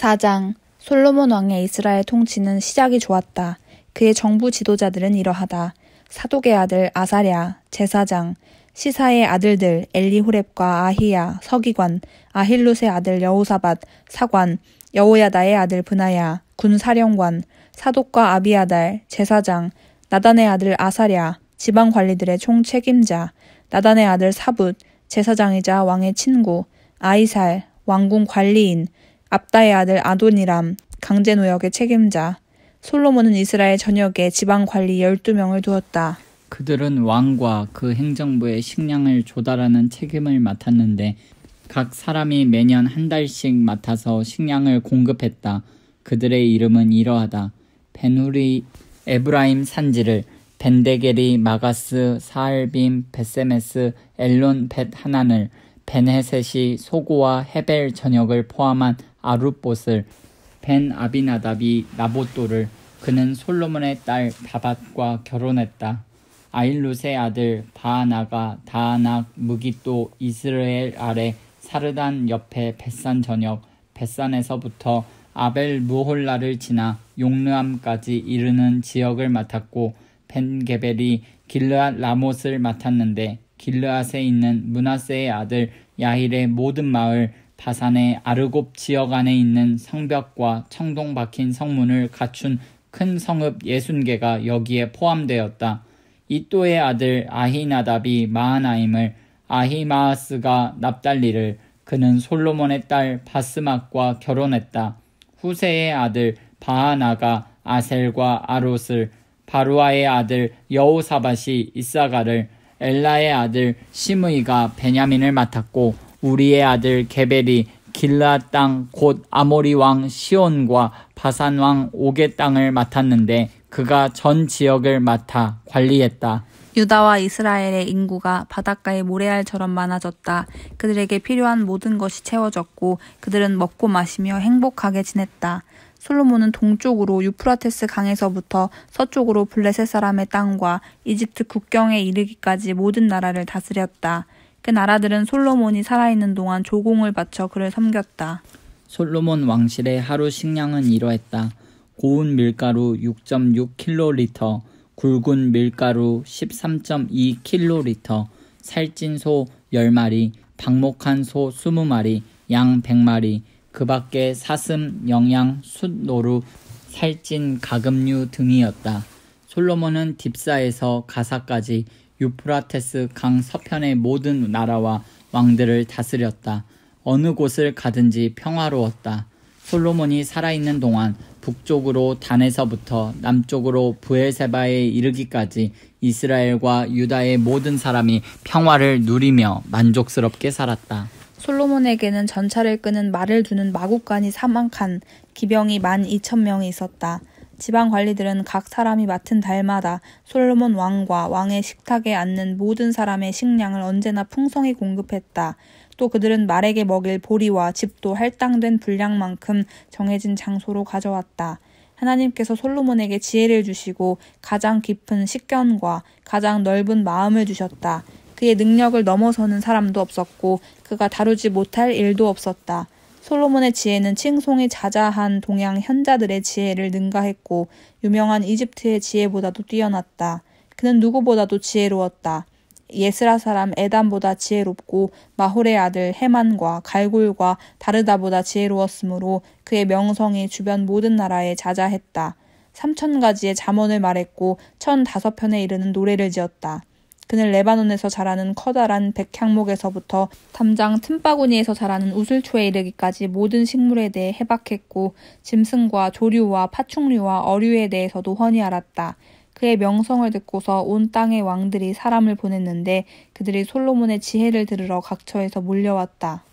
4장 솔로몬 왕의 이스라엘 통치는 시작이 좋았다. 그의 정부 지도자들은 이러하다. 사독의 아들 아사랴, 제사장, 시사의 아들들 엘리호렙과 아히야, 서기관, 아힐루스의 아들 여호사밧, 사관, 여호야다의 아들 분하야, 군사령관, 사독과 아비아달, 제사장, 나단의 아들 아사랴, 지방 관리들의 총책임자, 나단의 아들 사붓, 제사장이자 왕의 친구, 아이살, 왕궁 관리인, 압다의 아들 아돈이람, 강제노역의 책임자, 솔로몬은 이스라엘 전역에 지방관리 12명을 두었다. 그들은 왕과 그 행정부의 식량을 조달하는 책임을 맡았는데 각 사람이 매년 한 달씩 맡아서 식량을 공급했다. 그들의 이름은 이러하다. 베누리 에브라임 산지를 벤데게리 마가스 사알빔 벳세메스 엘론 벳 하난을 벤헤셋이 소고와 헤벨 전역을 포함한 아룻봇을 벤 아비나답이 나보또를 그는 솔로몬의 딸 다밭과 결혼했다. 아일룻의 아들 바하나가 다하낙 무기또 이스라엘 아래 사르단 옆에 벳산 전역 벳산에서부터 아벨 무홀라를 지나 용르암까지 이르는 지역을 맡았고 벤게벨이 길르앗 라못을 맡았는데 길르앗에 있는 문하세의 아들 야힐의 모든 마을 바산의 아르곱 지역 안에 있는 성벽과 청동 박힌 성문을 갖춘 큰 성읍 예순개가 여기에 포함되었다. 이또의 아들 아히나답이 마하나임을 아히마하스가 납달리를 그는 솔로몬의 딸 바스막과 결혼했다. 후세의 아들 바하나가 아셀과 아롯을 바루아의 아들 여호사밭이 이사가를 엘라의 아들 시므이가 베냐민을 맡았고 우리의 아들 게벨이 길라 땅 곧 아모리 왕 시온과 바산 왕 오게 땅을 맡았는데 그가 전 지역을 맡아 관리했다. 유다와 이스라엘의 인구가 바닷가의 모래알처럼 많아졌다. 그들에게 필요한 모든 것이 채워졌고 그들은 먹고 마시며 행복하게 지냈다. 솔로몬은 동쪽으로 유프라테스 강에서부터 서쪽으로 블레셋 사람의 땅과 이집트 국경에 이르기까지 모든 나라를 다스렸다. 그 나라들은 솔로몬이 살아있는 동안 조공을 바쳐 그를 섬겼다. 솔로몬 왕실의 하루 식량은 이러했다. 고운 밀가루 6 6킬로리터 굵은 밀가루 1 3 2킬로리터 살찐 소 10마리, 방목한 소 20마리, 양 100마리, 그 밖에 사슴, 영양, 숯, 노루, 살찐 가금류 등이었다. 솔로몬은 딥사에서 가사까지 유프라테스 강 서편의 모든 나라와 왕들을 다스렸다. 어느 곳을 가든지 평화로웠다. 솔로몬이 살아있는 동안 북쪽으로 단에서부터 남쪽으로 부엘세바에 이르기까지 이스라엘과 유다의 모든 사람이 평화를 누리며 만족스럽게 살았다. 솔로몬에게는 전차를 끄는 말을 두는 마국간이 3만 칸, 기병이 1만 2천 명이 있었다. 지방 관리들은 각 사람이 맡은 달마다 솔로몬 왕과 왕의 식탁에 앉는 모든 사람의 식량을 언제나 풍성히 공급했다. 또 그들은 말에게 먹일 보리와 집도 할당된 분량만큼 정해진 장소로 가져왔다. 하나님께서 솔로몬에게 지혜를 주시고 가장 깊은 식견과 가장 넓은 마음을 주셨다. 그의 능력을 넘어서는 사람도 없었고 그가 다루지 못할 일도 없었다. 솔로몬의 지혜는 칭송이 자자한 동양 현자들의 지혜를 능가했고 유명한 이집트의 지혜보다도 뛰어났다. 그는 누구보다도 지혜로웠다. 예스라 사람 에단보다 지혜롭고 마홀의 아들 헤만과 갈굴과 다르다보다 지혜로웠으므로 그의 명성이 주변 모든 나라에 자자했다. 삼천 가지의 자언을 말했고 천 다섯 편에 이르는 노래를 지었다. 그는 레바논에서 자라는 커다란 백향목에서부터 담장 틈바구니에서 자라는 우슬초에 이르기까지 모든 식물에 대해 해박했고 짐승과 조류와 파충류와 어류에 대해서도 훤히 알았다. 그의 명성을 듣고서 온 땅의 왕들이 사람을 보냈는데 그들이 솔로몬의 지혜를 들으러 각처에서 몰려왔다.